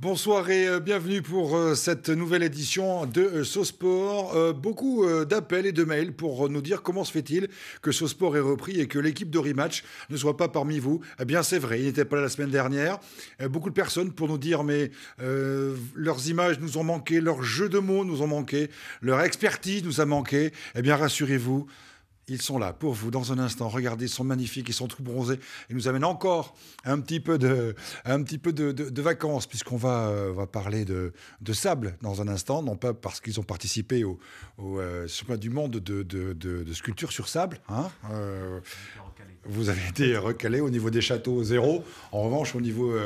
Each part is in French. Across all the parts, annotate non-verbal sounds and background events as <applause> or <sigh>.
Bonsoir et euh, bienvenue pour euh, cette nouvelle édition de euh, Sosport. Beaucoup d'appels et de mails pour nous dire comment se fait-il que Sosport est repris et que l'équipe de Rematch ne soit pas parmi vous. Eh bien c'est vrai, il n'était pas là la semaine dernière. Beaucoup de personnes pour nous dire mais leurs images nous ont manqué, leurs jeux de mots nous ont manqué, leur expertise nous a manqué. Eh bien rassurez-vous, ils sont là pour vous dans un instant. Regardez, ils sont magnifiques, ils sont tout bronzés. Ils nous amènent encore un petit peu de, vacances, puisqu'on va, euh, parler de, sable dans un instant, non pas parce qu'ils ont participé au, au euh, du monde de, sculpture sur sable. Hein, euh, vous avez été recalé au niveau des châteaux zéro. En revanche, au niveau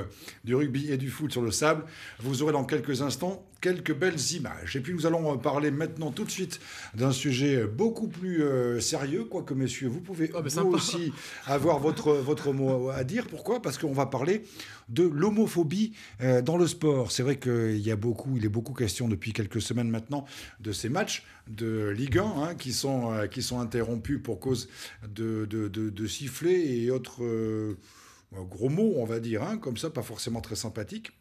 du rugby et du foot sur le sable, vous aurez dans quelques instants quelques belles images. Et puis nous allons parler maintenant tout de suite d'un sujet beaucoup plus euh, sérieux, quoique messieurs, vous pouvez ah, vous aussi avoir votre, <laughs> votre mot à dire. Pourquoi Parce qu'on va parler de l'homophobie euh, dans le sport. C'est vrai qu'il y a beaucoup, il est beaucoup question depuis quelques semaines maintenant de ces matchs de Ligue 1 hein, qui, sont, euh, qui sont interrompus pour cause de, de, de, sifflets et autres gros mots, on va dire, hein, comme ça, pas forcément très sympathiques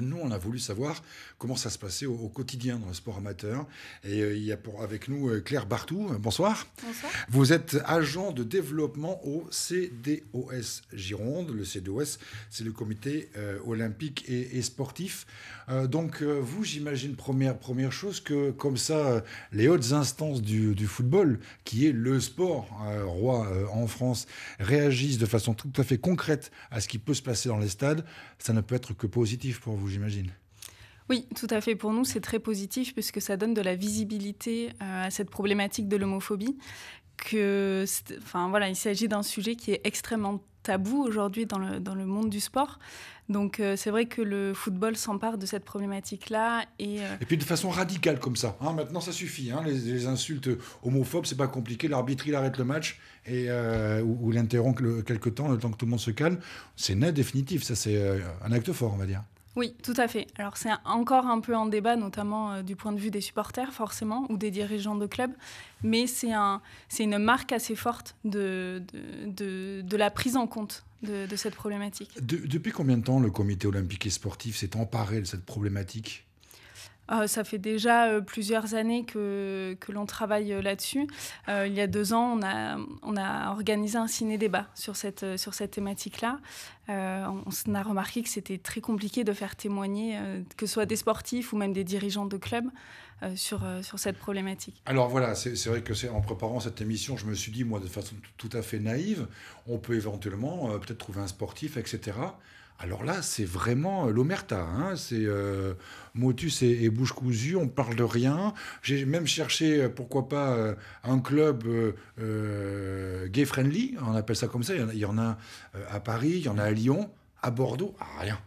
nous, on a voulu savoir comment ça se passait au, quotidien dans le sport amateur. Et euh, il y a pour, avec nous euh, Claire Bartou. Euh, bonsoir. Bonsoir. Vous êtes agent de développement au CDOS Gironde. Le CDOS, c'est le comité olympique et, sportif. donc, vous, j'imagine, première, première chose que, comme ça, les hautes instances du, du football, qui est le sport roi en France, réagissent de façon tout à fait concrète à ce qui peut se passer dans les stades. Ça ne peut être que positif pour vous, j'imagine. Oui, tout à fait. Pour nous, c'est très positif puisque ça donne de la visibilité euh, à cette problématique de l'homophobie. enfin voilà, il s'agit d'un sujet qui est extrêmement tabou aujourd'hui dans le, monde du sport. Donc euh, c'est vrai que le football s'empare de cette problématique-là. Et, euh, et puis de façon radicale comme ça. Hein, maintenant ça suffit. Hein. les, insultes homophobes, c'est pas compliqué. L'arbitre, il arrête le match et, ou, il l'interrompt quelque temps, le temps que tout le monde se calme. C'est net, définitif. Ça c'est un acte fort, on va dire. Oui, tout à fait. Alors c'est encore un peu en débat, notamment euh, du point de vue des supporters, forcément, ou des dirigeants de clubs, mais c'est une marque assez forte de, de la prise en compte de, cette problématique. depuis combien de temps le comité olympique et sportif s'est emparé de cette problématique ah, ça fait déjà euh, plusieurs années que, l'on travaille euh, là-dessus. Euh, il y a deux ans, on a, organisé un ciné-débat sur cette, sur cette thématique-là. on, a remarqué que c'était très compliqué de faire témoigner, que ce soit des sportifs ou même des dirigeants de clubs, sur, sur cette problématique. Alors voilà, c'est vrai que c'est en préparant cette émission, je me suis dit, moi, de façon tout à fait naïve, on peut éventuellement peut-être trouver un sportif, etc. Alors là, c'est vraiment euh, l'omerta. Hein. c'est euh, motus et, bouche cousue, on parle de rien. J'ai même cherché, euh, pourquoi pas, un club gay-friendly, on appelle ça comme ça. Il y en a à Paris, il y en a à Lyon, à Bordeaux, rien.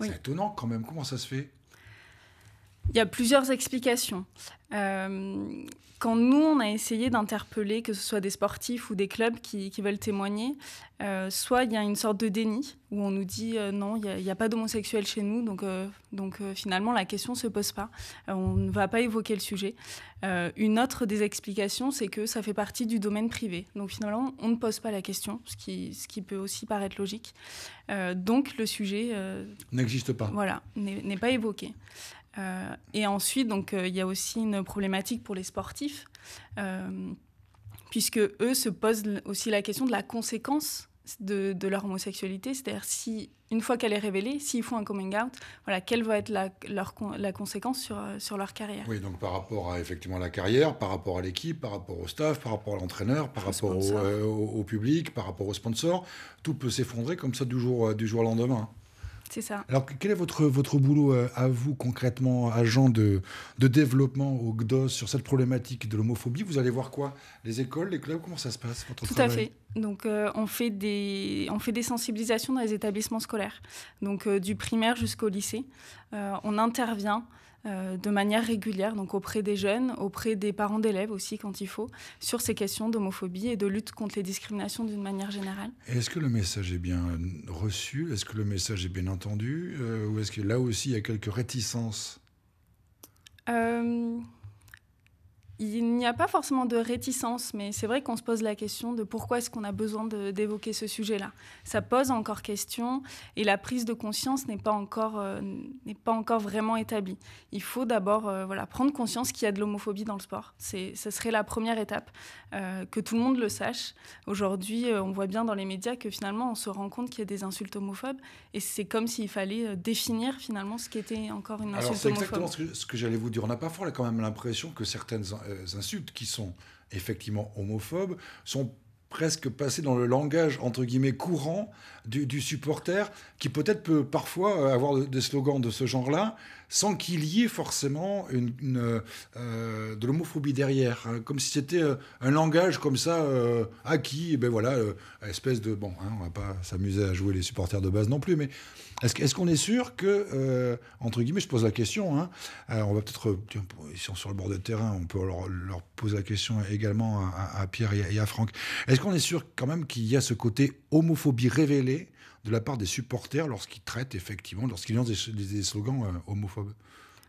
C'est étonnant quand même, comment ça se fait il y a plusieurs explications. Euh, quand nous, on a essayé d'interpeller, que ce soit des sportifs ou des clubs qui, veulent témoigner, euh, soit il y a une sorte de déni où on nous dit euh, non, il n'y a, pas d'homosexuels chez nous, donc, donc finalement la question ne se pose pas, on ne va pas évoquer le sujet. une autre des explications, c'est que ça fait partie du domaine privé, donc finalement on ne pose pas la question, ce qui, ce qui peut aussi paraître logique. donc le sujet... N'existe pas. Voilà, n'est pas évoqué. Euh, et ensuite, donc, euh, il y a aussi une problématique pour les sportifs, euh, puisque eux se posent aussi la question de la conséquence de, leur homosexualité, c'est-à-dire si, une fois qu'elle est révélée, s'ils font un coming out, voilà, quelle va être la, leur, la conséquence sur, sur leur carrière Oui, donc par rapport à effectivement la carrière, par rapport à l'équipe, par rapport au staff, par rapport à l'entraîneur, par rapport au, public, par rapport aux sponsors, tout peut s'effondrer comme ça du jour, du jour au lendemain. C'est ça. Alors, quel est votre, votre boulot euh, à vous, concrètement, agent de, de développement au GDOS sur cette problématique de l'homophobie Vous allez voir quoi Les écoles, les clubs Comment ça se passe Tout à fait. Donc, euh, on, fait des, on fait des sensibilisations dans les établissements scolaires, donc euh, du primaire jusqu'au lycée. on intervient euh, de manière régulière, donc auprès des jeunes, auprès des parents d'élèves aussi quand il faut, sur ces questions d'homophobie et de lutte contre les discriminations d'une manière générale. Est-ce que le message est bien euh, reçu Est-ce que le message est bien entendu euh, Ou est-ce que là aussi il y a quelques réticences il n'y a pas forcément de réticence, mais c'est vrai qu'on se pose la question de pourquoi est-ce qu'on a besoin d'évoquer ce sujet-là. Ça pose encore question et la prise de conscience n'est pas, encore, euh, n'est pas encore vraiment établie. Il faut d'abord euh, voilà, prendre conscience qu'il y a de l'homophobie dans le sport. Ce serait la première étape, euh, que tout le monde le sache. Aujourd'hui, on voit bien dans les médias que finalement, on se rend compte qu'il y a des insultes homophobes et c'est comme s'il fallait définir finalement ce qu'était encore une insulte Alors, homophobe. C'est exactement ce que, j'allais vous dire. On n'a pas fort quand même l'impression que certaines euh, insultes qui sont effectivement homophobes sont presque passés dans le langage entre guillemets courant du, supporter qui peut-être peut parfois euh, avoir des slogans de ce genre-là sans qu'il y ait forcément une, euh, de l'homophobie derrière, hein. comme si c'était euh, un langage comme ça acquis, ben voilà, espèce de bon, hein, on va pas s'amuser à jouer les supporters de base non plus, mais est-ce qu'on est sûr que entre guillemets, je pose la question, hein, on va peut-être, ils sont sur le bord de terrain, on peut leur, poser la question également à, Pierre et à, et à Franck, est-ce qu'on est sûr quand même qu'il y a ce côté homophobie révélée de la part des supporters lorsqu'ils traitent effectivement, lorsqu'ils lancent des, slogans euh, homophobes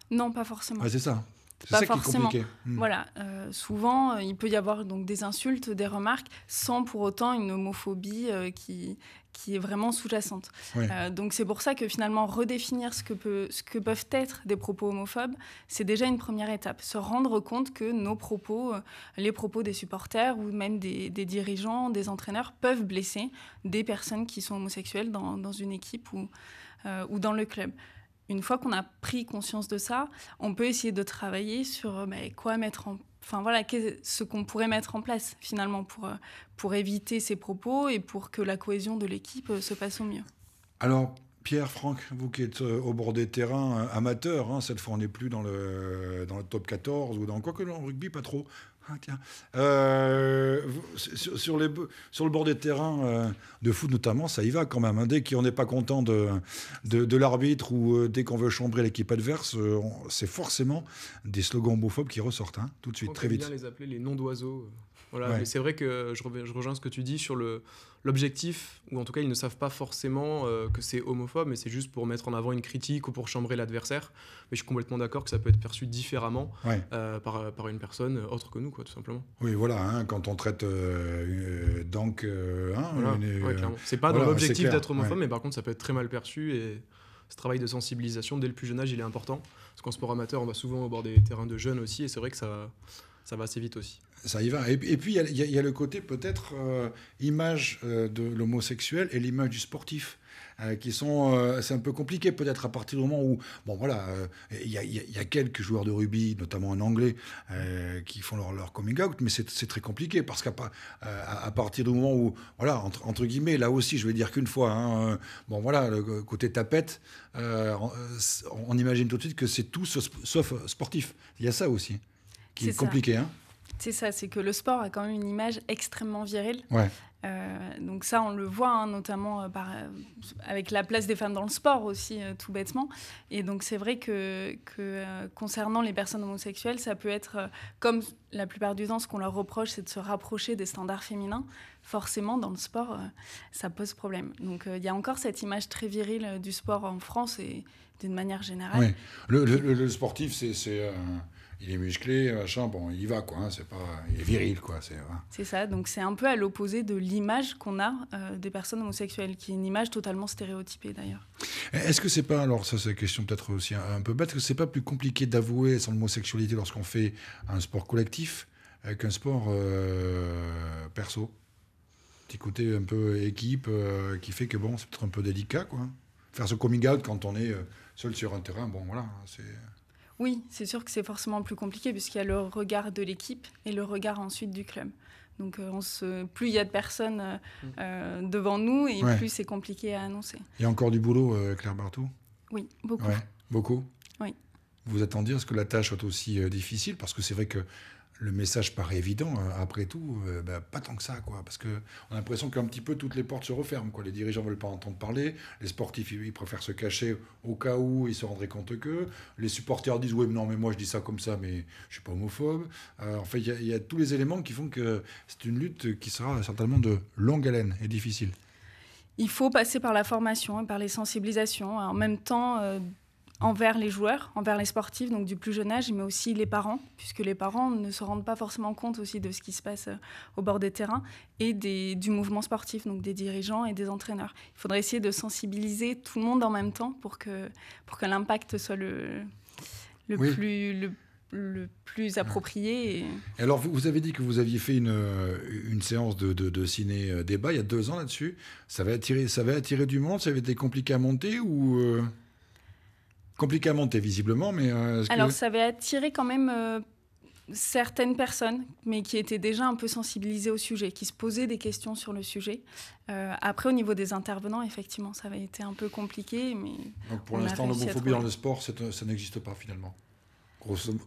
Non, pas forcément. c'est ça. C'est qui est compliqué. Hmm. Voilà, euh, souvent euh, il peut y avoir donc des insultes, des remarques, sans pour autant une homophobie qui qui est vraiment sous-jacente. Euh, donc c'est pour ça que finalement redéfinir ce que, ce que peuvent être des propos homophobes, c'est déjà une première étape. Se rendre compte que nos propos, euh, les propos des supporters ou même des, dirigeants, des entraîneurs peuvent blesser des personnes qui sont homosexuelles dans, une équipe ou, euh, ou dans le club une fois qu'on a pris conscience de ça, on peut essayer de travailler sur euh, quoi mettre en Enfin voilà, ce qu'on pourrait mettre en place finalement pour, euh, pour éviter ces propos et pour que la cohésion de l'équipe euh, se passe au mieux. Alors, Pierre, Franck, vous qui êtes au bord des terrains amateurs, hein, cette fois on n'est plus dans le, dans le top 14 ou dans quoi que dans le rugby, pas trop. Ah, tiens. Euh, sur, le bord des terrains euh, de foot notamment, ça y va quand même. Hein. Dès qu'on n'est pas content de, l'arbitre ou euh, dès qu'on veut chambrer l'équipe adverse, c'est forcément des slogans homophobes qui ressortent hein, tout de suite, très vite. bien les appeler les noms d'oiseaux c'est vrai que je, rejoins ce que tu dis sur l'objectif, ou en tout cas, ils ne savent pas forcément euh, que c'est homophobe, mais c'est juste pour mettre en avant une critique ou pour chambrer l'adversaire. Mais je suis complètement d'accord que ça peut être perçu différemment euh, par, une personne autre que nous, quoi, tout simplement. Oui, voilà, hein, quand on traite euh, donc. Hein, c'est pas dans l'objectif d'être homophobe, mais par contre, ça peut être très mal perçu et ce travail de sensibilisation dès le plus jeune âge, il est important. Parce qu'en sport amateur, on va souvent au bord des terrains de jeunes aussi, et c'est vrai que ça, ça va assez vite aussi ça y va. Et, puis, il y, a le côté peut-être euh, image euh, de l'homosexuel et l'image du sportif. Euh, qui sont, c'est un peu compliqué peut-être à partir du moment où, bon voilà, il y, a quelques joueurs de rugby, notamment en anglais, qui font leur, coming out, mais c'est très compliqué parce qu'à partir du moment où, voilà, entre, guillemets, là aussi, je vais dire qu'une fois, hein, bon voilà, le côté tapette, on, imagine tout de suite que c'est tout sauf sportif. Il y a ça aussi qui est, est compliqué. Hein c'est ça, c'est que le sport a quand même une image extrêmement virile. Euh, donc ça, on le voit hein, notamment euh, par, euh, avec la place des femmes dans le sport aussi, tout bêtement. Et donc c'est vrai que, que concernant les personnes homosexuelles, ça peut être, comme la plupart du temps, ce qu'on leur reproche, c'est de se rapprocher des standards féminins. Forcément, dans le sport, ça pose problème. Donc il y a encore cette image très virile du sport en France et d'une manière générale. Oui. Le, le sportif, c'est il est musclé, machin, bon, il y va, quoi. Hein, c'est pas, il est viril, quoi. Hein. C'est ça. Donc c'est un peu à l'opposé de l'image qu'on a euh, des personnes homosexuelles, qui est une image totalement stéréotypée d'ailleurs. Est-ce que c'est pas, alors ça c'est une question peut-être aussi un, peu bête, que c'est pas plus compliqué d'avouer son homosexualité lorsqu'on fait un sport collectif euh, qu'un sport euh, perso Petit côté un peu équipe qui fait que bon, c'est peut-être un peu délicat, quoi. Faire ce coming out quand on est seul sur un terrain, bon voilà, hein, c'est. Oui, c'est sûr que c'est forcément plus compliqué puisqu'il y a le regard de l'équipe et le regard ensuite du club. Donc euh, plus il y a de personnes euh, mm. euh, devant nous et plus c'est compliqué à annoncer. Il y a encore du boulot, Claire Bartou Oui, beaucoup. beaucoup Oui. Vous attendiez à ce que la tâche soit aussi difficile parce que c'est vrai que le message paraît évident. Hein. Après tout, euh, bah, pas tant que ça, quoi. Parce que on a l'impression qu'un petit peu toutes les portes se referment, quoi. Les dirigeants ne veulent pas entendre parler. Les sportifs, ils préfèrent se cacher au cas où ils se rendraient compte que. Les supporters disent, oui, non, mais moi je dis ça comme ça, mais je suis pas homophobe. Euh, en fait, il y, a tous les éléments qui font que c'est une lutte qui sera certainement de longue haleine et difficile. Il faut passer par la formation et hein, par les sensibilisations. En même temps, euh, envers les joueurs, envers les sportifs, donc du plus jeune âge, mais aussi les parents, puisque les parents ne se rendent pas forcément compte aussi de ce qui se passe euh, au bord des terrains et des, du mouvement sportif, donc des dirigeants et des entraîneurs. Il faudrait essayer de sensibiliser tout le monde en même temps pour que, pour que l'impact soit le, le plus... Le, plus approprié. Alors, vous avez dit que vous aviez fait une, euh, une séance de, de, ciné-débat euh, il y a deux ans là-dessus. Ça, avait attiré ça va attirer du monde Ça avait été compliqué à monter ou monter, visiblement, mais... Euh, Alors ça avait attiré quand même euh, certaines personnes, mais qui étaient déjà un peu sensibilisées au sujet, qui se posaient des questions sur le sujet. Euh, après, au niveau des intervenants, effectivement, ça avait été un peu compliqué, mais... Donc pour l'instant, l'homophobie dans le sport, ça n'existe pas finalement. Grosso modo.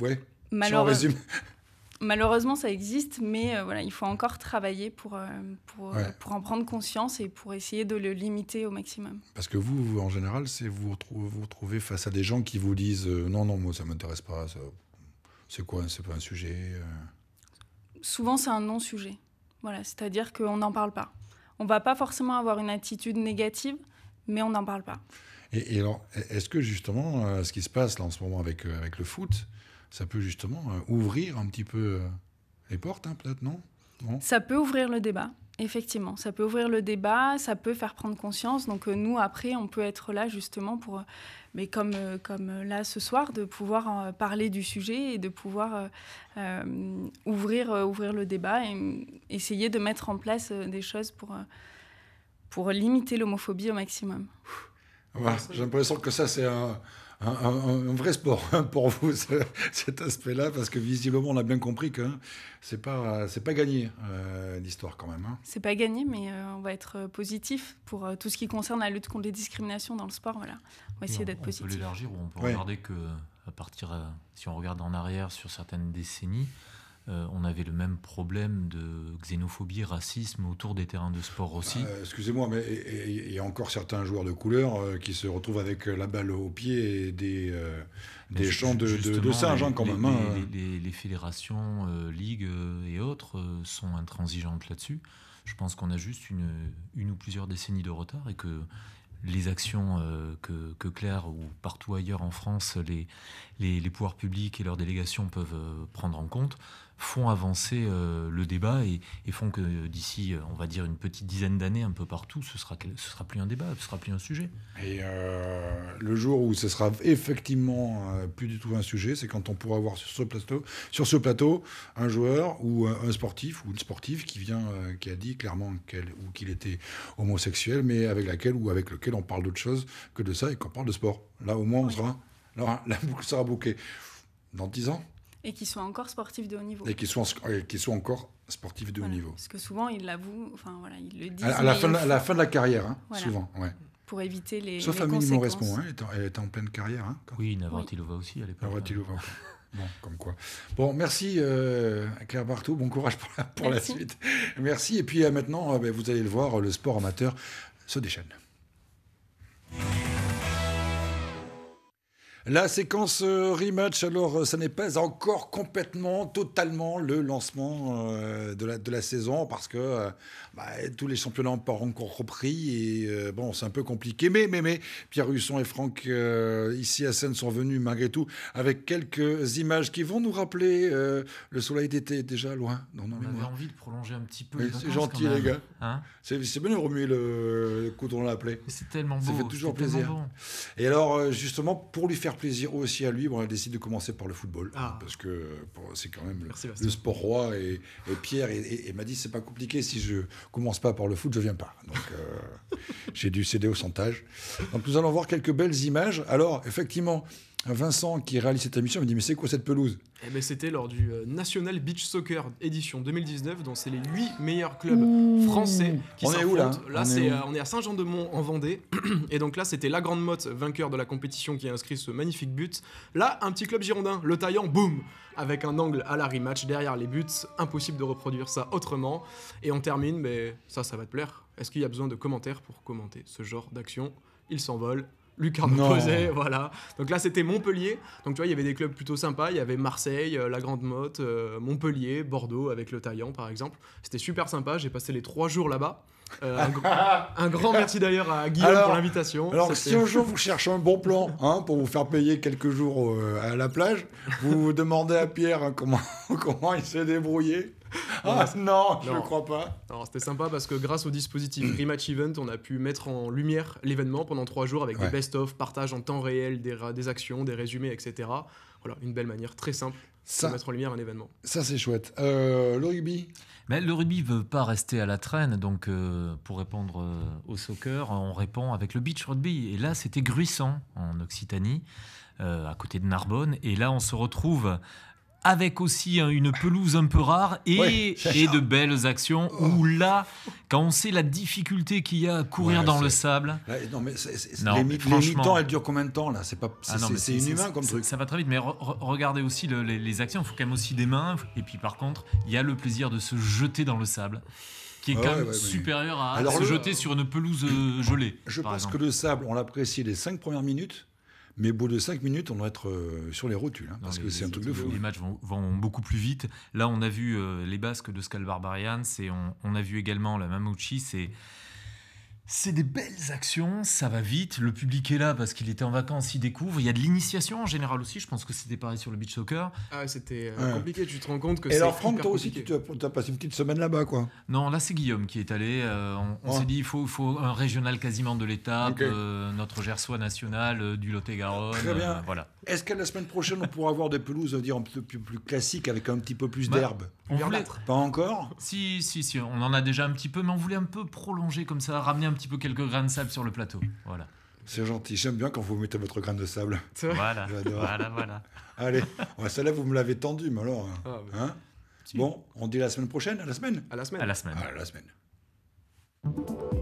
Ouais. Malheureusement malheureusement, ça existe, mais euh, voilà, il faut encore travailler pour, euh, euh, pour, en prendre conscience et pour essayer de le limiter au maximum. Parce que vous, en général, c'est vous vous retrouvez face à des gens qui vous disent non, non, moi, ça m'intéresse pas, c'est quoi, c'est pas un sujet Souvent, c'est un non-sujet. Voilà, c'est-à-dire qu'on n'en parle pas. On ne va pas forcément avoir une attitude négative, mais on n'en parle pas. Et, alors, est-ce que justement, ce qui se passe là en ce moment avec, avec le foot, ça peut justement euh, ouvrir un petit peu euh, les portes, hein, peut-être, non, Ça peut ouvrir le débat. Effectivement, ça peut ouvrir le débat, ça peut faire prendre conscience. Donc euh, nous, après, on peut être là justement pour, mais comme, comme là ce soir, de pouvoir parler du sujet et de pouvoir ouvrir, ouvrir le débat et essayer de mettre en place des choses pour, pour limiter l'homophobie au maximum. J'ai l'impression que ça, c'est un un, vrai sport hein, pour vous, cet aspect-là, parce que visiblement, on a bien compris que c'est pas, pas gagné euh, l'histoire quand même. Hein. C'est pas gagné, mais euh, on va être euh, positif pour tout ce qui concerne la lutte contre les discriminations dans le sport. Voilà, on va essayer d'être positif. On peut l'élargir ou on peut regarder que à partir, si on regarde en arrière sur certaines décennies, euh, on avait le même problème de xénophobie, racisme autour des terrains de sport aussi. Bah, euh, excusez-moi, mais il y a encore certains joueurs de couleur euh, qui se retrouvent avec la balle au pied et des, des champs de, de, singes, hein, quand même. Hein. Les, fédérations, ligues et autres sont intransigeantes là-dessus. Je pense qu'on a juste une, une ou plusieurs décennies de retard et que les actions que, que, Claire ou partout ailleurs en France, les, les, pouvoirs publics et leurs délégations peuvent prendre en compte font avancer euh, le débat et, font que euh, d'ici, euh, on va dire, une petite dizaine d'années, un peu partout, ce sera, ce sera plus un débat, ce sera plus un sujet. Et le jour où ce sera effectivement plus du tout un sujet, c'est quand on pourra voir sur ce plateau, sur ce plateau un joueur ou un sportif ou une sportive qui vient, qui a dit clairement qu'elle ou qu'il était homosexuel, mais avec laquelle ou avec lequel on parle d'autre chose que de ça et qu'on parle de sport. Là, au moins, on sera, <laughs> là, la boucle sera bouquée. Dans 10 ans et qui soient encore sportifs de haut niveau. Et qui soient, soient encore sportifs de haut niveau. Parce que souvent, ils l'avouent, enfin voilà, ils le disent. À, la, fin, de la carrière, hein, souvent, ouais. Pour éviter les. Sauf Amélie Mauresmo, hein, elle est en pleine carrière. Hein, oui, Navratilova aussi à l'époque. Navratilova. Hein. Bon, comme quoi. Bon, merci euh, Claire Bartou, bon courage pour, la, suite. Merci. Et puis euh, maintenant, euh, ben, vous allez le voir, le sport amateur se déchaîne. La séquence euh, rematch, alors euh, ça n'est pas encore complètement, totalement le lancement euh, de la, de la saison parce que bah, tous les championnats n'ont pas encore repris et bon, c'est un peu compliqué. Mais, mais, mais, Pierre Husson et Franck ici à Seine sont venus malgré tout avec quelques images qui vont nous rappeler le soleil d'été déjà loin. On avait envie de prolonger un petit peu. C'est gentil, les gars. Hein c'est bien remuer le, coup dont on l'a appelé. C'est tellement beau. Ça fait toujours plaisir. Et alors, justement, pour lui faire plaisir aussi à lui, bon, on a décidé de commencer par le football. Ah. Parce que c'est quand même le sport roi. Et, Pierre et, m'a dit c'est pas compliqué, si je commence pas par le foot, je viens pas. Donc euh, <laughs> j'ai dû céder au centage. Donc nous allons voir quelques belles images. Alors, effectivement, Vincent, qui réalise cette émission, me dit Mais c'est quoi cette pelouse eh ben, C'était lors du euh, National Beach Soccer édition 2019, dont c'est les 8 meilleurs clubs mmh. français qui On est où là euh, on, est à Saint-Jean-de-Mont en Vendée. <clears throat> Et donc là, c'était la Grande Motte, vainqueur de la compétition, qui a inscrit ce magnifique but. Là, un petit club girondin, le taillant, boum Avec un angle à la rematch derrière les buts. Impossible de reproduire ça autrement. Et on termine, mais ça, ça va te plaire. Est-ce qu'il y a besoin de commentaires pour commenter ce genre d'action Il s'envole, Lucarne posait voilà. Donc là, c'était Montpellier. Donc tu vois, il y avait des clubs plutôt sympas. Il y avait Marseille, euh, La Grande Motte, euh, Montpellier, Bordeaux avec le Taillan, par exemple. C'était super sympa. J'ai passé les trois jours là-bas. Euh, <laughs> un, grand merci d'ailleurs à Guillaume pour l'invitation. Alors, si un jour vous cherchez un bon plan hein, pour vous faire payer quelques jours à la plage, vous demandez à Pierre hein, comment, <laughs> comment il s'est débrouillé. <laughs> Ah non, je ne crois pas. Non, c'était sympa parce que grâce au dispositif <clears throat> Rematch Event, on a pu mettre en lumière l'événement pendant trois jours avec des best-of, partage en temps réel des, des actions, des résumés, etc. Voilà, une belle manière très simple de mettre en lumière un événement. Ça, c'est chouette. Euh, le rugby Mais Le rugby ne veut pas rester à la traîne. Donc, euh, pour répondre euh, au soccer, on répond avec le beach rugby. Et là, c'était Gruissant, en Occitanie, à côté de Narbonne. Et là, on se retrouve avec aussi hein, une pelouse un peu rare et, de belles actions où là, quand on sait la difficulté qu'il y a à courir dans le sable. non, mais les, temps elles durent combien de temps là ah C'est inhumain comme truc. Ça va très vite, mais regardez aussi les, actions. Il faut quand même aussi des mains. Et puis par contre, il y a le plaisir de se jeter dans le sable qui est ah quand même supérieur à se jeter sur une pelouse euh, gelée. Je pense que le sable, on l'apprécie les 5 premières minutes. Mais au bout de 5 minutes, on doit être euh, sur les rotules, hein, parce que c'est un truc de fou. Les matchs vont, beaucoup plus vite. Là, on a vu euh, les Basques de Scalbarbarians et on, on a vu également la Mamouchi. C'est. C'est des belles actions, ça va vite. Le public est là parce qu'il était en vacances, il découvre. Il y a de l'initiation en général aussi. Je pense que c'était pareil sur le beach soccer. Ah, c'était euh, compliqué. Tu te rends compte que. Et alors, Franck, toi aussi, tu as, passé une petite semaine là-bas, quoi. Non, là, c'est Guillaume qui est allé. Euh, on, s'est dit, il faut, un régional quasiment de l'État, euh, notre Gersois national du Lot-et-Garonne. Très bien. voilà. Est-ce que la semaine prochaine, on pourra avoir des pelouses, on dire, un peu plus, plus classiques avec un petit peu plus bah, d'herbe on voulait... Pas encore Si, si, si. On en a déjà un petit peu, mais on voulait un peu prolonger comme ça, ramener un petit peu quelques grains de sable sur le plateau. Voilà. C'est gentil, j'aime bien quand vous mettez votre grain de sable. Voilà, <laughs> voilà, voilà. Allez, ça celle-là, vous me l'avez tendu, mais alors. Hein. Ah, bah. hein bon, on dit la semaine prochaine, la semaine À la semaine. À la semaine. À la semaine. Ah,